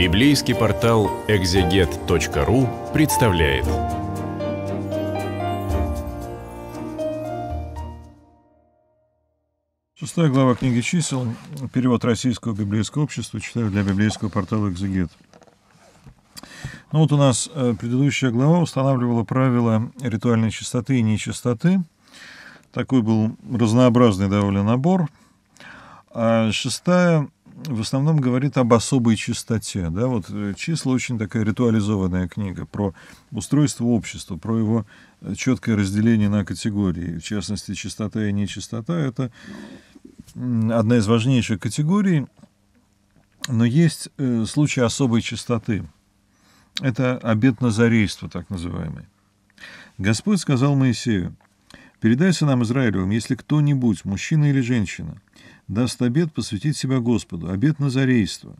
Библейский портал экзегет.ру представляет. Шестая глава книги чисел. Перевод Российского библейского общества читаю для библейского портала «Экзегет». Ну вот у нас э, предыдущая глава устанавливала правила ритуальной чистоты и нечистоты. Такой был разнообразный довольно набор. А шестая в основном говорит об особой чистоте. Да? Вот э, «Числа» очень такая ритуализованная книга про устройство общества, про его э, четкое разделение на категории. В частности, чистота и нечистота — это одна из важнейших категорий, но есть э, случаи особой чистоты. Это обет назарейства, так называемый. Господь сказал Моисею, «Передай сынам Израилевым, если кто-нибудь, мужчина или женщина, даст обед посвятить себя Господу, обед Назарейства.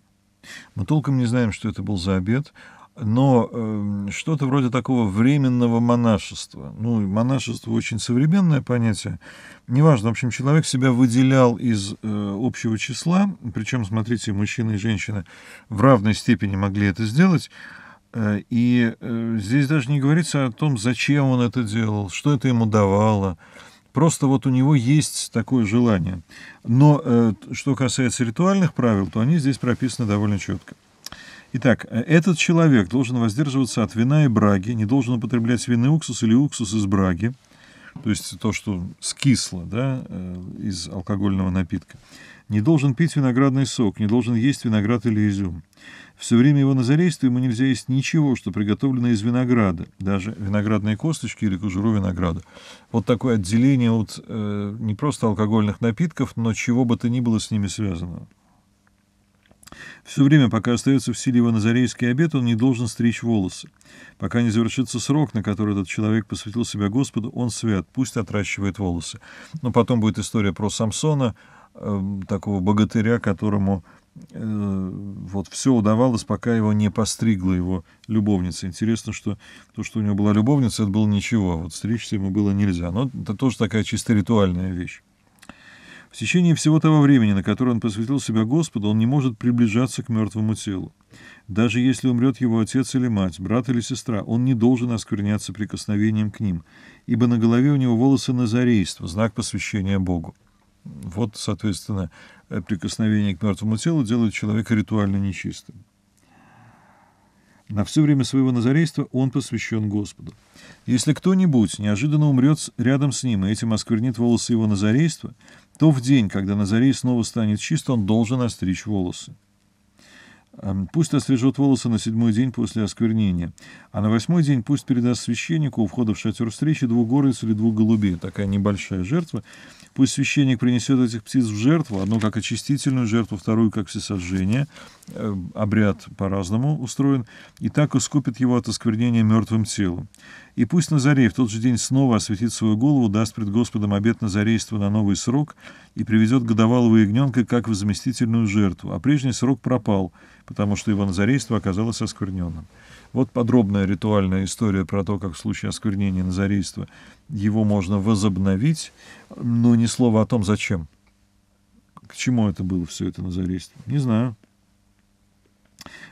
Мы толком не знаем, что это был за обед, но э, что-то вроде такого временного монашества. Ну, монашество очень современное понятие. Неважно, в общем, человек себя выделял из э, общего числа, причем, смотрите, мужчины и женщины в равной степени могли это сделать. Э, и э, здесь даже не говорится о том, зачем он это делал, что это ему давало. Просто вот у него есть такое желание. Но э, что касается ритуальных правил, то они здесь прописаны довольно четко. Итак, э, этот человек должен воздерживаться от вина и браги, не должен употреблять винный уксус или уксус из браги, то есть то, что скисло да, э, из алкогольного напитка. Не должен пить виноградный сок, не должен есть виноград или изюм. Все время его назарейства ему нельзя есть ничего, что приготовлено из винограда, даже виноградные косточки или кожуру винограда. Вот такое отделение от э, не просто алкогольных напитков, но чего бы то ни было с ними связанного. Все время, пока остается в силе его назарейский обет, он не должен стричь волосы. Пока не завершится срок, на который этот человек посвятил себя Господу, он свят, пусть отращивает волосы. Но потом будет история про Самсона, э, такого богатыря, которому э, вот все удавалось, пока его не постригла его любовница. Интересно, что то, что у него была любовница, это было ничего, а вот стричься ему было нельзя. Но это тоже такая чисто ритуальная вещь. В течение всего того времени, на которое он посвятил себя Господу, он не может приближаться к мертвому телу. Даже если умрет его отец или мать, брат или сестра, он не должен оскверняться прикосновением к ним, ибо на голове у него волосы назарейства, знак посвящения Богу. Вот, соответственно, прикосновение к мертвому телу делает человека ритуально нечистым. На все время своего назарейства он посвящен Господу. Если кто-нибудь неожиданно умрет рядом с ним и этим осквернит волосы его назарейства, то в день, когда на снова станет чист, он должен остричь волосы. Эм, пусть острижет волосы на седьмой день после осквернения, а на восьмой день пусть передаст священнику у входа в шатер встречи двух горлиц или двух голубей, такая небольшая жертва. Пусть священник принесет этих птиц в жертву, одну как очистительную жертву, вторую как всесожжение. Эм, обряд по-разному устроен, и так искупит его от осквернения мертвым телом. И пусть Назарей в тот же день снова осветит свою голову, даст пред Господом обет Назарейства на новый срок и приведет годовалого ягненка как в заместительную жертву, а прежний срок пропал, потому что его Назарейство оказалось оскверненным. Вот подробная ритуальная история про то, как в случае осквернения Назарейства его можно возобновить, но ни слова о том, зачем. К чему это было все это Назарейство? Не знаю.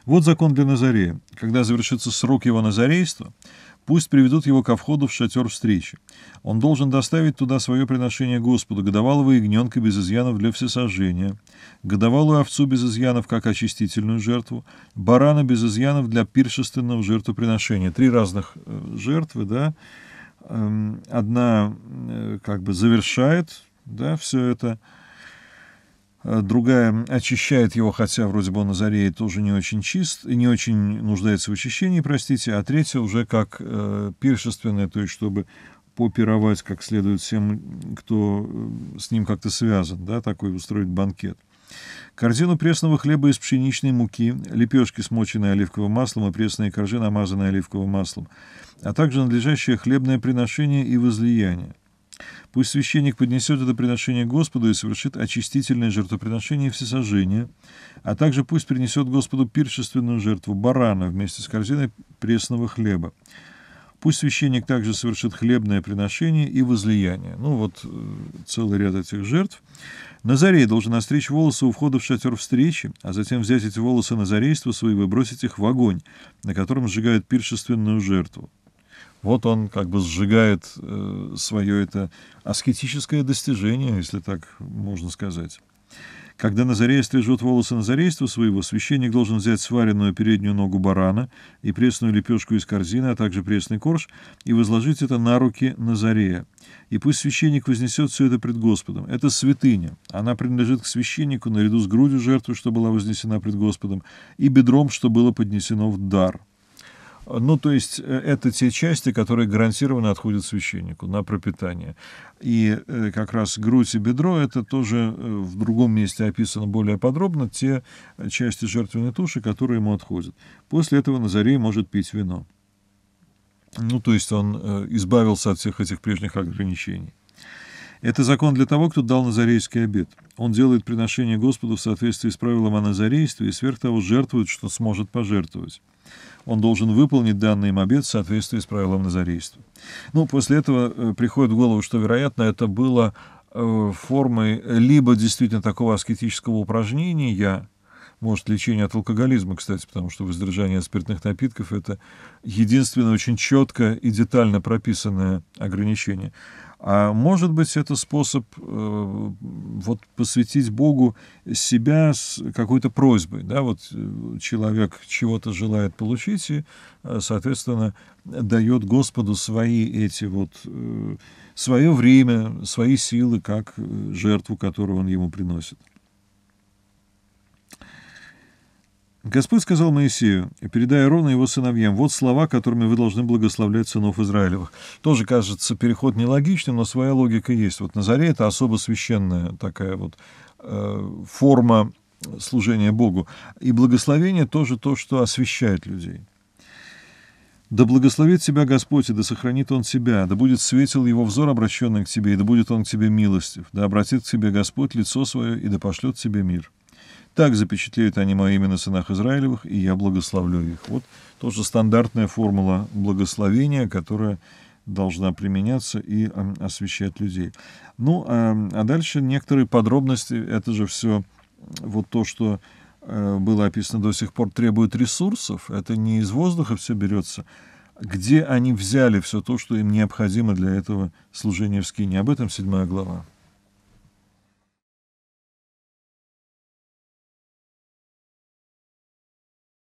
Вот закон для Назарея. Когда завершится срок его Назарейства, Пусть приведут его ко входу в шатер встречи. Он должен доставить туда свое приношение Господу, годовалого ягненка без изъянов для всесожжения, годовалую овцу без изъянов как очистительную жертву, барана без изъянов для пиршественного жертвоприношения. Три разных э, жертвы, да. Эм, одна э, как бы завершает, да, все это, Э, другая очищает его, хотя вроде бы он озареет тоже не очень чист, и не очень нуждается в очищении, простите, а третья уже как э, пиршественная, то есть чтобы попировать как следует всем, кто э, с ним как-то связан, да, такой устроить банкет. Корзину пресного хлеба из пшеничной муки, лепешки, смоченные оливковым маслом, и пресные коржи, намазанные оливковым маслом, а также надлежащее хлебное приношение и возлияние. Пусть священник поднесет это приношение Господу и совершит очистительное жертвоприношение и всесожжение, а также пусть принесет Господу пиршественную жертву барана вместе с корзиной пресного хлеба. Пусть священник также совершит хлебное приношение и возлияние. Ну вот э, целый ряд этих жертв. Назарей должен остричь волосы у входа в шатер встречи, а затем взять эти волосы Назарейства зарейство своего и бросить их в огонь, на котором сжигают пиршественную жертву. Вот он как бы сжигает э, свое это аскетическое достижение, если так можно сказать. Когда Назарей стрижет волосы Назарейства своего, священник должен взять сваренную переднюю ногу барана и пресную лепешку из корзины, а также пресный корж, и возложить это на руки Назарея. И пусть священник вознесет все это пред Господом. Это святыня. Она принадлежит к священнику наряду с грудью жертвы, что была вознесена пред Господом, и бедром, что было поднесено в дар. Ну, то есть э, это те части, которые гарантированно отходят священнику на пропитание. И э, как раз грудь и бедро, это тоже э, в другом месте описано более подробно, те части жертвенной туши, которые ему отходят. После этого Назарей может пить вино. Ну, то есть он избавился от всех этих прежних ограничений. Это закон для того, кто дал назарейский обед. Он делает приношение Господу в соответствии с правилом о назарействе и сверх того жертвует, что сможет пожертвовать он должен выполнить данный им обет в соответствии с правилом назарейства. Ну, после этого э, приходит в голову, что, вероятно, это было э, формой либо действительно такого аскетического упражнения, может, лечение от алкоголизма, кстати, потому что воздержание от спиртных напитков – это единственное очень четко и детально прописанное ограничение. А может быть, это способ э, вот посвятить Богу себя с какой-то просьбой. Да? Вот э, человек чего-то желает получить и, э, соответственно, дает Господу свои эти вот, э, свое время, свои силы, как э, жертву, которую он ему приносит. Господь сказал Моисею, передай Аарона и его сыновьям, вот слова, которыми вы должны благословлять сынов Израилевых. Тоже кажется переход нелогичным, но своя логика есть. Вот Назаре это особо священная такая вот э, форма служения Богу. И благословение тоже то, что освещает людей. «Да благословит тебя Господь, и да сохранит Он тебя, да будет светил Его взор, обращенный к тебе, и да будет Он к тебе милостив, да обратит к тебе Господь лицо свое, и да пошлет тебе мир». Так запечатлеют они мои имя на сынах Израилевых, и я благословлю их. Вот тоже стандартная формула благословения, которая должна применяться и а, освещать людей. Ну, а, а дальше некоторые подробности, это же все вот то, что э, было описано до сих пор, требует ресурсов. Это не из воздуха все берется. Где они взяли все то, что им необходимо для этого служения в Скине? Об этом седьмая глава.